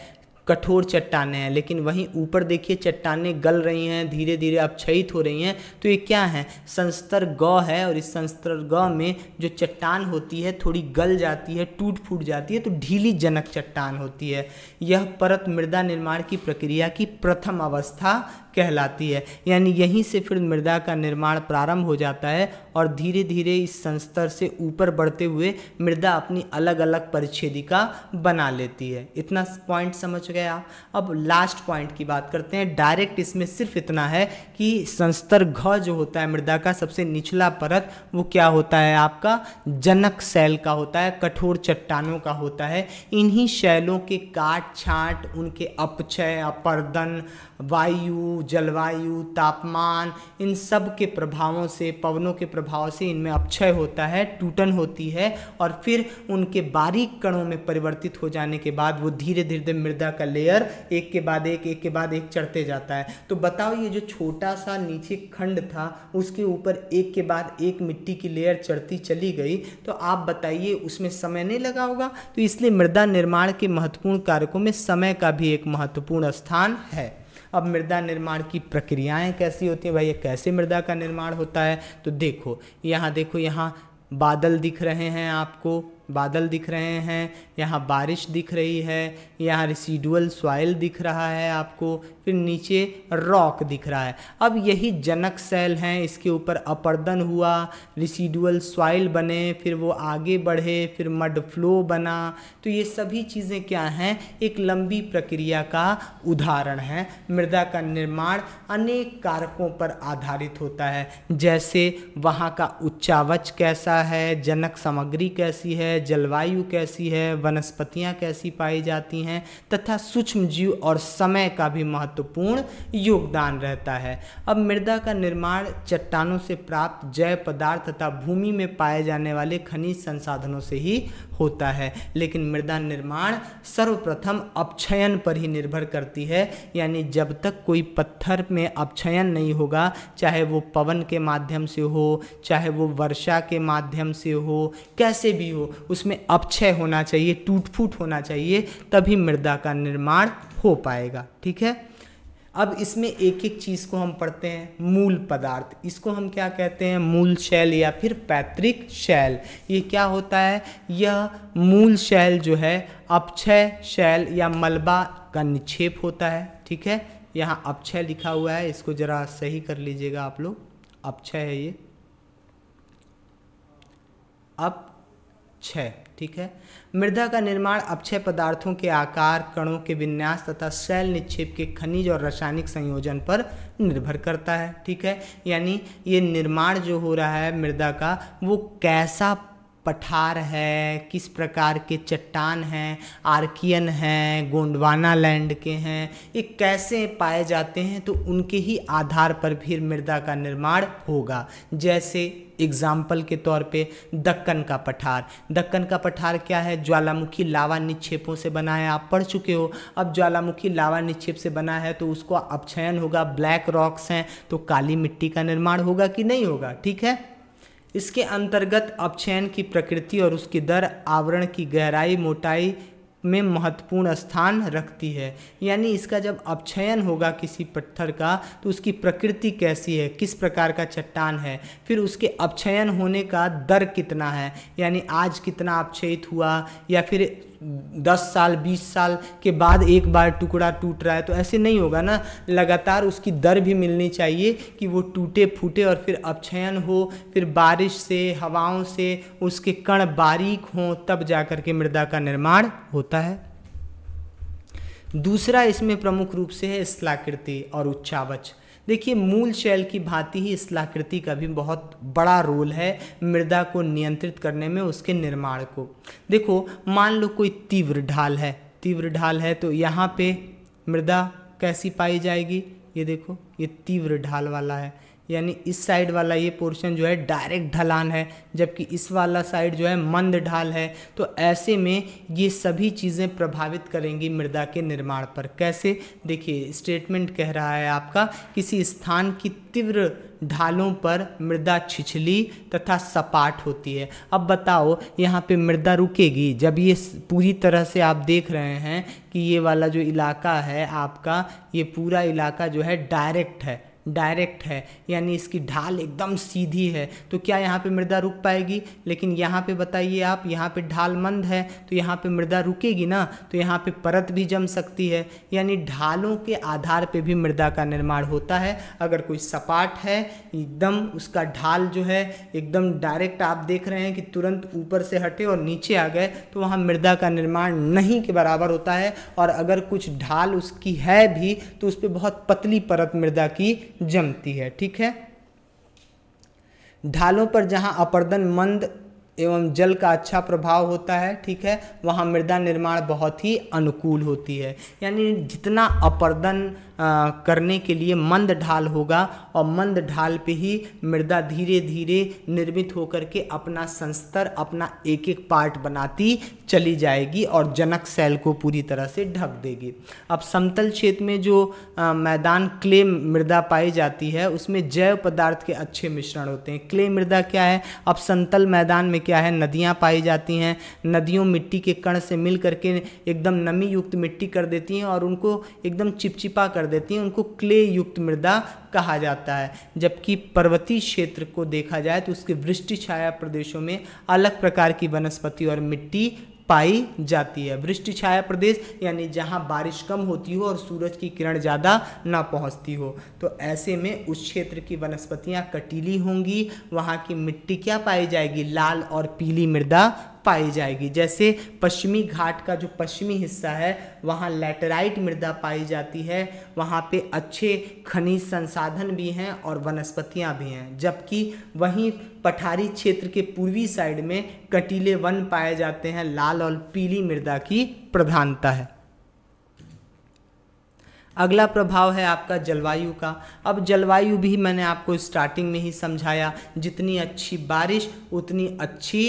कठोर चट्टाने हैं लेकिन वहीं ऊपर देखिए चट्टाने गल रही हैं धीरे धीरे अपक्षयित हो रही हैं तो ये क्या है संस्तर गौ है और इस संस्तर गौ में जो चट्टान होती है थोड़ी गल जाती है टूट फूट जाती है तो ढीली जनक चट्टान होती है यह परत मृदा निर्माण की प्रक्रिया की प्रथम अवस्था कहलाती है यानी यहीं से फिर मृदा का निर्माण प्रारंभ हो जाता है और धीरे धीरे इस संस्तर से ऊपर बढ़ते हुए मृदा अपनी अलग अलग परिच्छेदिका बना लेती है इतना पॉइंट समझ गए आप अब लास्ट पॉइंट की बात करते हैं डायरेक्ट इसमें सिर्फ इतना है कि संस्तर घ जो होता है मृदा का सबसे निचला परत वो क्या होता है आपका जनक शैल का होता है कठोर चट्टानों का होता है इन्हीं शैलों के काट छाट उनके अपचय अपर्दन वायु जलवायु तापमान इन सब के प्रभावों से पवनों के प्रभाव से इनमें अपक्षय होता है टूटन होती है और फिर उनके बारीक कणों में परिवर्तित हो जाने के बाद वो धीरे धीरे मृदा का लेयर एक के बाद एक एक के बाद एक चढ़ते जाता है तो बताओ ये जो छोटा सा नीचे खंड था उसके ऊपर एक के बाद एक मिट्टी की लेयर चढ़ती चली गई तो आप बताइए उसमें समय नहीं लगा होगा तो इसलिए मृदा निर्माण के महत्वपूर्ण कारकों में समय का भी एक महत्वपूर्ण स्थान है अब मृदा निर्माण की प्रक्रियाएं कैसी होती हैं भाई कैसे मृदा का निर्माण होता है तो देखो यहाँ देखो यहाँ बादल दिख रहे हैं आपको बादल दिख रहे हैं यहाँ बारिश दिख रही है यहाँ रिसीडुअल सॉइल दिख रहा है आपको फिर नीचे रॉक दिख रहा है अब यही जनक सेल हैं इसके ऊपर अपर्दन हुआ रिसीडुअल सॉइल बने फिर वो आगे बढ़े फिर मड फ्लो बना तो ये सभी चीज़ें क्या हैं एक लंबी प्रक्रिया का उदाहरण है मृदा का निर्माण अनेक कारकों पर आधारित होता है जैसे वहाँ का उच्चावच कैसा है जनक सामग्री कैसी है जलवायु कैसी है वनस्पतियाँ कैसी पाई जाती हैं तथा सूक्ष्म जीव और समय का भी महत्व महत्वपूर्ण योगदान रहता है अब मृदा का निर्माण चट्टानों से प्राप्त जैव पदार्थ तथा भूमि में पाए जाने वाले खनिज संसाधनों से ही होता है लेकिन मृदा निर्माण सर्वप्रथम अपक्षयन पर ही निर्भर करती है यानी जब तक कोई पत्थर में अपक्षयन नहीं होगा चाहे वो पवन के माध्यम से हो चाहे वो वर्षा के माध्यम से हो कैसे भी हो उसमें अपक्षय होना चाहिए टूट फूट होना चाहिए तभी मृदा का निर्माण हो पाएगा ठीक है अब इसमें एक एक चीज़ को हम पढ़ते हैं मूल पदार्थ इसको हम क्या कहते हैं मूल शैल या फिर पैतृक शैल ये क्या होता है यह मूल शैल जो है अपक्षय शैल या मलबा का निक्षेप होता है ठीक है यहाँ अपक्षय लिखा हुआ है इसको ज़रा सही कर लीजिएगा आप लोग अपक्षय है ये अपक्षय ठीक है मृदा का निर्माण अक्षय पदार्थों के आकार कणों के विन्यास तथा शैल निक्षेप के खनिज और रासायनिक संयोजन पर निर्भर करता है ठीक है यानी ये निर्माण जो हो रहा है मृदा का वो कैसा पठार है किस प्रकार के चट्टान हैं आर्कियन हैं गोंडवाना लैंड के हैं ये कैसे पाए जाते हैं तो उनके ही आधार पर फिर मृदा का निर्माण होगा जैसे एग्जाम्पल के तौर पे दक्कन का पठार दक्कन का पठार क्या है ज्वालामुखी लावा निक्षेपों से बना है आप पढ़ चुके हो अब ज्वालामुखी लावा निक्षेप से बना है तो उसको अपक्षयन होगा ब्लैक रॉक्स हैं तो काली मिट्टी का निर्माण होगा कि नहीं होगा ठीक है इसके अंतर्गत अपचयन की प्रकृति और उसकी दर आवरण की गहराई मोटाई में महत्वपूर्ण स्थान रखती है यानी इसका जब अपचयन होगा किसी पत्थर का तो उसकी प्रकृति कैसी है किस प्रकार का चट्टान है फिर उसके अपचयन होने का दर कितना है यानी आज कितना अपचयित हुआ या फिर दस साल बीस साल के बाद एक बार टुकड़ा टूट रहा है तो ऐसे नहीं होगा ना लगातार उसकी दर भी मिलनी चाहिए कि वो टूटे फूटे और फिर अपक्षयन हो फिर बारिश से हवाओं से उसके कण बारीक हों तब जा के मृदा का निर्माण होता है दूसरा इसमें प्रमुख रूप से है स्लाकृति और उच्चावच देखिए मूल शैल की भांति ही स्थलाकृति का भी बहुत बड़ा रोल है मृदा को नियंत्रित करने में उसके निर्माण को देखो मान लो कोई तीव्र ढाल है तीव्र ढाल है तो यहाँ पे मृदा कैसी पाई जाएगी ये देखो ये तीव्र ढाल वाला है यानी इस साइड वाला ये पोर्शन जो है डायरेक्ट ढलान है जबकि इस वाला साइड जो है मंद ढाल है तो ऐसे में ये सभी चीज़ें प्रभावित करेंगी मृदा के निर्माण पर कैसे देखिए स्टेटमेंट कह रहा है आपका किसी स्थान की तीव्र ढालों पर मृदा छिछली तथा सपाट होती है अब बताओ यहाँ पे मृदा रुकेगी जब ये पूरी तरह से आप देख रहे हैं कि ये वाला जो इलाका है आपका ये पूरा इलाका जो है डायरेक्ट है डायरेक्ट है यानी इसकी ढाल एकदम सीधी है तो क्या यहाँ पे मृदा रुक पाएगी लेकिन यहाँ पे बताइए आप यहाँ पे ढाल मंद है तो यहाँ पे मृदा रुकेगी ना तो यहाँ पे परत भी जम सकती है यानी ढालों के आधार पे भी मृदा का निर्माण होता है अगर कोई सपाट है एकदम उसका ढाल जो है एकदम डायरेक्ट आप देख रहे हैं कि तुरंत ऊपर से हटे और नीचे आ गए तो वहाँ मृदा का निर्माण नहीं के बराबर होता है और अगर कुछ ढाल उसकी है भी तो उस पर बहुत पतली परत मृदा की जमती है ठीक है ढालों पर जहां अपर्दन मंद एवं जल का अच्छा प्रभाव होता है ठीक है वहाँ मृदा निर्माण बहुत ही अनुकूल होती है यानी जितना अपर्दन करने के लिए मंद ढाल होगा और मंद ढाल पे ही मृदा धीरे धीरे निर्मित होकर के अपना संस्तर अपना एक एक पार्ट बनाती चली जाएगी और जनक सेल को पूरी तरह से ढक देगी अब समतल क्षेत्र में जो आ, मैदान क्ले मृदा पाई जाती है उसमें जैव पदार्थ के अच्छे मिश्रण होते हैं क्ले मृदा क्या है अब समतल मैदान में क्या क्या है नदियाँ पाई जाती हैं नदियों मिट्टी के कण से मिल करके एकदम नमी युक्त मिट्टी कर देती हैं और उनको एकदम चिपचिपा कर देती हैं उनको क्ले युक्त मृदा कहा जाता है जबकि पर्वतीय क्षेत्र को देखा जाए तो उसके वृष्टि छाया प्रदेशों में अलग प्रकार की वनस्पति और मिट्टी पाई जाती है वृष्टि छाया प्रदेश यानी जहाँ बारिश कम होती हो और सूरज की किरण ज़्यादा ना पहुँचती हो तो ऐसे में उस क्षेत्र की वनस्पतियाँ कटीली होंगी वहाँ की मिट्टी क्या पाई जाएगी लाल और पीली मृदा पाई जाएगी जैसे पश्चिमी घाट का जो पश्चिमी हिस्सा है वहाँ लेटराइट मृदा पाई जाती है वहाँ पे अच्छे खनिज संसाधन भी हैं और वनस्पतियाँ भी हैं जबकि वहीं पठारी क्षेत्र के पूर्वी साइड में कटीले वन पाए जाते हैं लाल और पीली मृदा की प्रधानता है अगला प्रभाव है आपका जलवायु का अब जलवायु भी मैंने आपको स्टार्टिंग में ही समझाया जितनी अच्छी बारिश उतनी अच्छी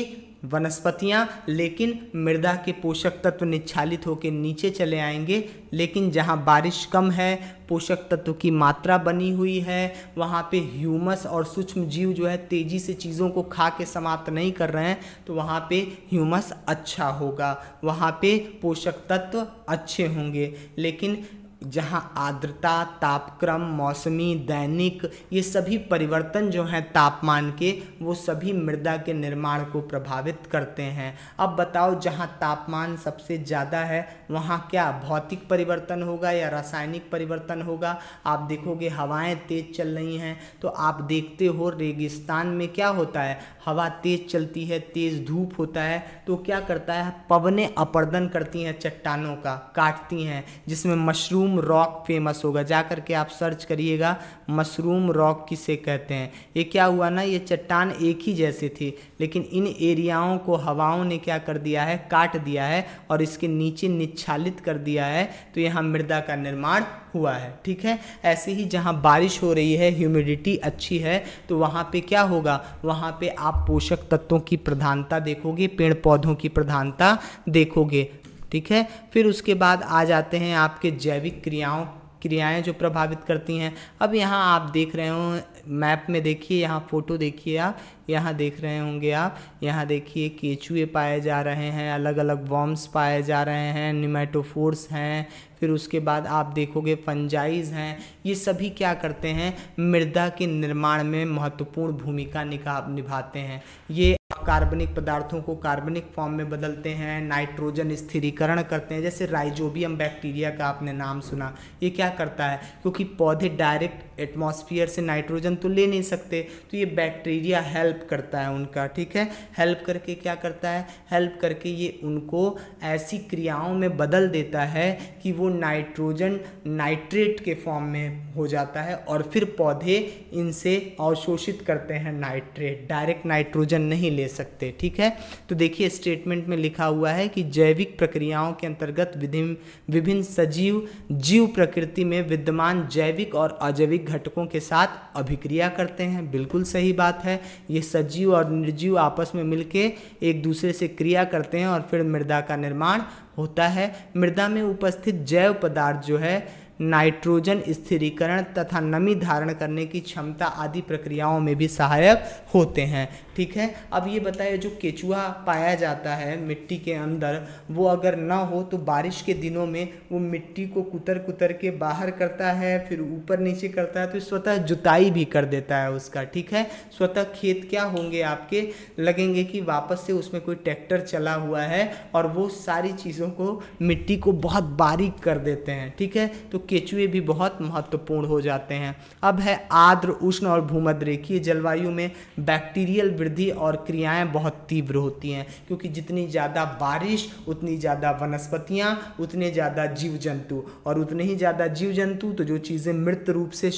वनस्पतियाँ लेकिन मृदा के पोषक तत्व निच्छालित होकर नीचे चले आएंगे लेकिन जहाँ बारिश कम है पोषक तत्व की मात्रा बनी हुई है वहाँ पे ह्यूमस और सूक्ष्म जीव जो है तेज़ी से चीज़ों को खा के समाप्त नहीं कर रहे हैं तो वहाँ पे ह्यूमस अच्छा होगा वहाँ पे पोषक तत्व अच्छे होंगे लेकिन जहाँ आर्द्रता तापक्रम मौसमी दैनिक ये सभी परिवर्तन जो हैं तापमान के वो सभी मृदा के निर्माण को प्रभावित करते हैं अब बताओ जहाँ तापमान सबसे ज़्यादा है वहाँ क्या भौतिक परिवर्तन होगा या रासायनिक परिवर्तन होगा आप देखोगे हवाएं तेज़ चल रही हैं तो आप देखते हो रेगिस्तान में क्या होता है हवा तेज़ चलती है तेज़ धूप होता है तो क्या करता है पवने अपर्दन करती हैं चट्टानों का काटती हैं जिसमें मशरूम मशरूम रॉक फेमस होगा जा कर के आप सर्च करिएगा मशरूम रॉक किसे कहते हैं ये क्या हुआ ना ये चट्टान एक ही जैसे थी लेकिन इन एरियाओं को हवाओं ने क्या कर दिया है काट दिया है और इसके नीचे निच्छालित कर दिया है तो यहाँ मृदा का निर्माण हुआ है ठीक है ऐसे ही जहाँ बारिश हो रही है ह्यूमिडिटी अच्छी है तो वहाँ पे क्या होगा वहाँ पे आप पोषक तत्वों की प्रधानता देखोगे पेड़ पौधों की प्रधानता देखोगे ठीक है फिर उसके बाद आ जाते हैं आपके जैविक क्रियाओं क्रियाएं जो प्रभावित करती हैं अब यहाँ आप देख रहे हो मैप में देखिए यहाँ फ़ोटो देखिए आप यहाँ देख रहे होंगे आप यहाँ देखिए केचुए पाए जा रहे हैं अलग अलग वॉम्स पाए जा रहे हैं निमेटोफोर्स हैं फिर उसके बाद आप देखोगे फंजाइज हैं ये सभी क्या करते हैं मृदा के निर्माण में महत्वपूर्ण भूमिका निभा निभाते हैं ये कार्बनिक पदार्थों को कार्बनिक फॉर्म में बदलते हैं नाइट्रोजन स्थिरीकरण करते हैं जैसे राइजोबियम बैक्टीरिया का आपने नाम सुना ये क्या करता है क्योंकि पौधे डायरेक्ट एटमॉस्फियर से नाइट्रोजन तो ले नहीं सकते तो ये बैक्टीरिया हेल्प करता है उनका ठीक है हेल्प करके क्या करता है हेल्प करके ये उनको ऐसी क्रियाओं में बदल देता है कि वो नाइट्रोजन नाइट्रेट के फॉर्म में हो जाता है और फिर पौधे इनसे अवशोषित करते हैं नाइट्रेट डायरेक्ट नाइट्रोजन नहीं ले सकते ठीक है तो देखिए स्टेटमेंट में लिखा हुआ है कि जैविक प्रक्रियाओं के अंतर्गत विभिन्न सजीव जीव प्रकृति में विद्यमान जैविक और अजैविक जैविक घटकों के साथ अभिक्रिया करते हैं बिल्कुल सही बात है ये सजीव और निर्जीव आपस में मिलके एक दूसरे से क्रिया करते हैं और फिर मृदा का निर्माण होता है मृदा में उपस्थित जैव पदार्थ जो है नाइट्रोजन स्थिरीकरण तथा नमी धारण करने की क्षमता आदि प्रक्रियाओं में भी सहायक होते हैं ठीक है अब ये बताइए जो केचुआ पाया जाता है मिट्टी के अंदर वो अगर ना हो तो बारिश के दिनों में वो मिट्टी को कुतर कुतर के बाहर करता है फिर ऊपर नीचे करता है तो स्वतः जुताई भी कर देता है उसका ठीक है स्वतः खेत क्या होंगे आपके लगेंगे कि वापस से उसमें कोई ट्रैक्टर चला हुआ है और वो सारी चीज़ों को मिट्टी को बहुत बारीक कर देते हैं ठीक है तो केचुए भी बहुत महत्वपूर्ण हो जाते हैं अब है आर्द्र उष्ण और भूमध्य रेखीय जलवायु में बैक्टीरियल वृद्धि और क्रियाएं बहुत तीव्र होती हैं क्योंकि जितनी ज़्यादा बारिश उतनी ज़्यादा वनस्पतियाँ उतने ज़्यादा जीव जंतु और उतने ही ज़्यादा जीव जंतु तो जो चीज़ें मृत रूप से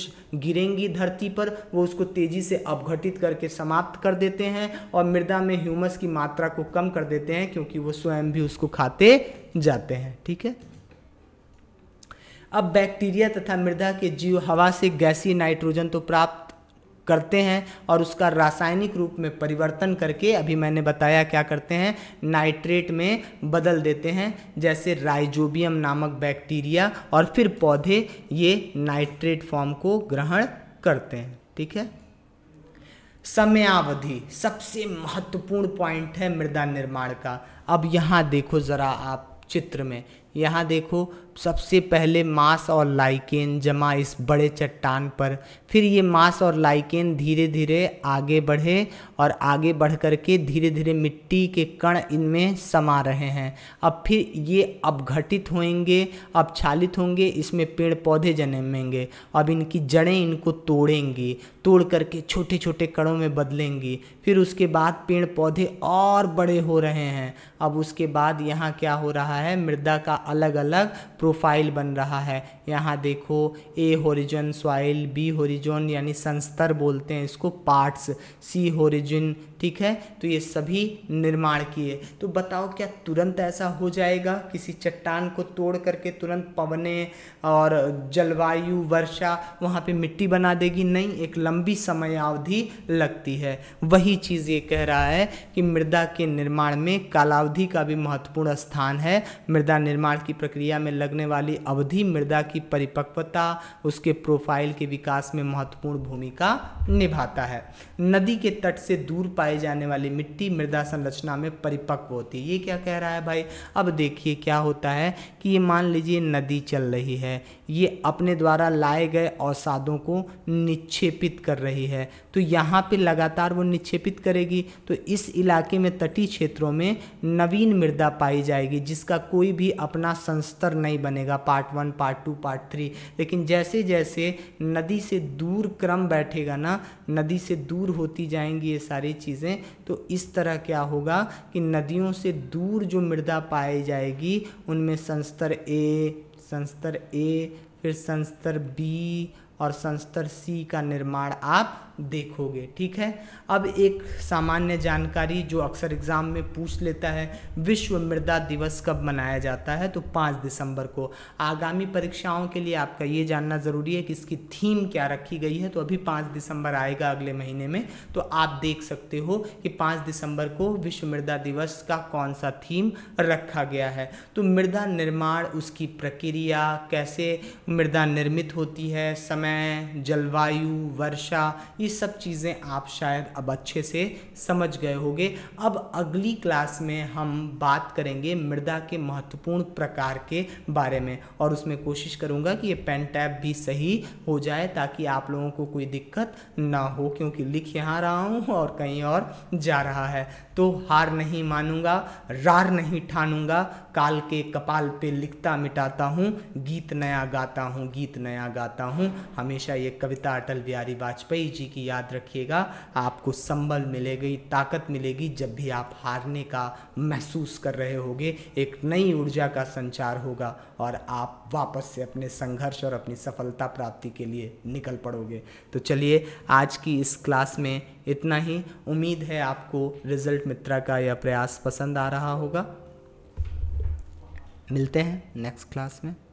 गिरेंगी धरती पर वो उसको तेज़ी से अपघटित करके समाप्त कर देते हैं और मृदा में ह्यूमस की मात्रा को कम कर देते हैं क्योंकि वो स्वयं भी उसको खाते जाते हैं ठीक है अब बैक्टीरिया तथा मृदा के जीव हवा से गैसी नाइट्रोजन तो प्राप्त करते हैं और उसका रासायनिक रूप में परिवर्तन करके अभी मैंने बताया क्या करते हैं नाइट्रेट में बदल देते हैं जैसे राइजोबियम नामक बैक्टीरिया और फिर पौधे ये नाइट्रेट फॉर्म को ग्रहण करते हैं ठीक है समयावधि सबसे महत्वपूर्ण पॉइंट है मृदा निर्माण का अब यहाँ देखो ज़रा आप चित्र में यहाँ देखो सबसे पहले मांस और लाइकेन जमा इस बड़े चट्टान पर फिर ये मांस और लाइकेन धीरे धीरे आगे बढ़े और आगे बढ़ कर के धीरे धीरे मिट्टी के कण इनमें समा रहे हैं अब फिर ये अपघटित होंगे अपछालित होंगे इसमें पेड़ पौधे जन्मेंगे अब इनकी जड़ें इनको तोड़ेंगी तोड़ करके छोटे छोटे कणों में बदलेंगी फिर उसके बाद पेड़ पौधे और बड़े हो रहे हैं अब उसके बाद यहाँ क्या हो रहा है मृदा का अलग अलग प्रोफाइल बन रहा है यहाँ देखो A horizon soil B horizon यानी संस्तर बोलते हैं इसको पार्ट्स सी होरिजिन ठीक है तो ये सभी निर्माण किए तो बताओ क्या तुरंत ऐसा हो जाएगा किसी चट्टान को तोड़ करके तुरंत पवने और जलवायु वर्षा वहाँ पे मिट्टी बना देगी नहीं एक लंबी समयावधि लगती है वही चीज़ ये कह रहा है कि मृदा के निर्माण में कालावधि का भी महत्वपूर्ण स्थान है मृदा निर्माण की प्रक्रिया में लगने वाली अवधि मृदा की परिपक्वता उसके प्रोफाइल के विकास में महत्वपूर्ण भूमिका निभाता है नदी के तट से दूर पाए पाई जाने वाली मिट्टी मृदा संरचना में परिपक्व होती है ये क्या कह रहा है भाई अब देखिए क्या होता है कि ये मान लीजिए नदी चल रही है ये अपने द्वारा लाए गए अवसादों को निक्षेपित कर रही है तो यहाँ पे लगातार वो निक्षेपित करेगी तो इस इलाके में तटीय क्षेत्रों में नवीन मृदा पाई जाएगी जिसका कोई भी अपना संस्तर नहीं बनेगा part one part two part three लेकिन जैसे जैसे नदी से दूर क्रम बैठेगा ना नदी से दूर होती जाएंगी ये सारी चीज़ें तो इस तरह क्या होगा कि नदियों से दूर जो मृदा पाई जाएगी उनमें संस्तर ए संस्तर ए फिर संस्तर बी और संस्तर सी का निर्माण आप देखोगे ठीक है अब एक सामान्य जानकारी जो अक्सर एग्ज़ाम में पूछ लेता है विश्व मृदा दिवस कब मनाया जाता है तो पाँच दिसंबर को आगामी परीक्षाओं के लिए आपका ये जानना ज़रूरी है कि इसकी थीम क्या रखी गई है तो अभी पाँच दिसंबर आएगा अगले महीने में तो आप देख सकते हो कि पाँच दिसंबर को विश्व मृदा दिवस का कौन सा थीम रखा गया है तो मृदा निर्माण उसकी प्रक्रिया कैसे मृदा निर्मित होती है समय जलवायु वर्षा ये सब चीज़ें आप शायद अब अच्छे से समझ गए होंगे अब अगली क्लास में हम बात करेंगे मृदा के महत्वपूर्ण प्रकार के बारे में और उसमें कोशिश करूँगा कि ये पेन टैप भी सही हो जाए ताकि आप लोगों को कोई दिक्कत ना हो क्योंकि लिख यहाँ रहा हूँ और कहीं और जा रहा है तो हार नहीं मानूंगा रार नहीं ठानूंगा काल के कपाल पे लिखता मिटाता हूँ गीत नया गाता हूँ गीत नया गाता हूँ हमेशा ये कविता अटल बिहारी वाजपेयी जी की याद रखिएगा आपको संबल मिलेगी ताकत मिलेगी जब भी आप हारने का महसूस कर रहे होगे एक नई ऊर्जा का संचार होगा और आप वापस से अपने संघर्ष और अपनी सफलता प्राप्ति के लिए निकल पड़ोगे तो चलिए आज की इस क्लास में इतना ही उम्मीद है आपको रिजल्ट मित्रा का यह प्रयास पसंद आ रहा होगा मिलते हैं नेक्स्ट क्लास में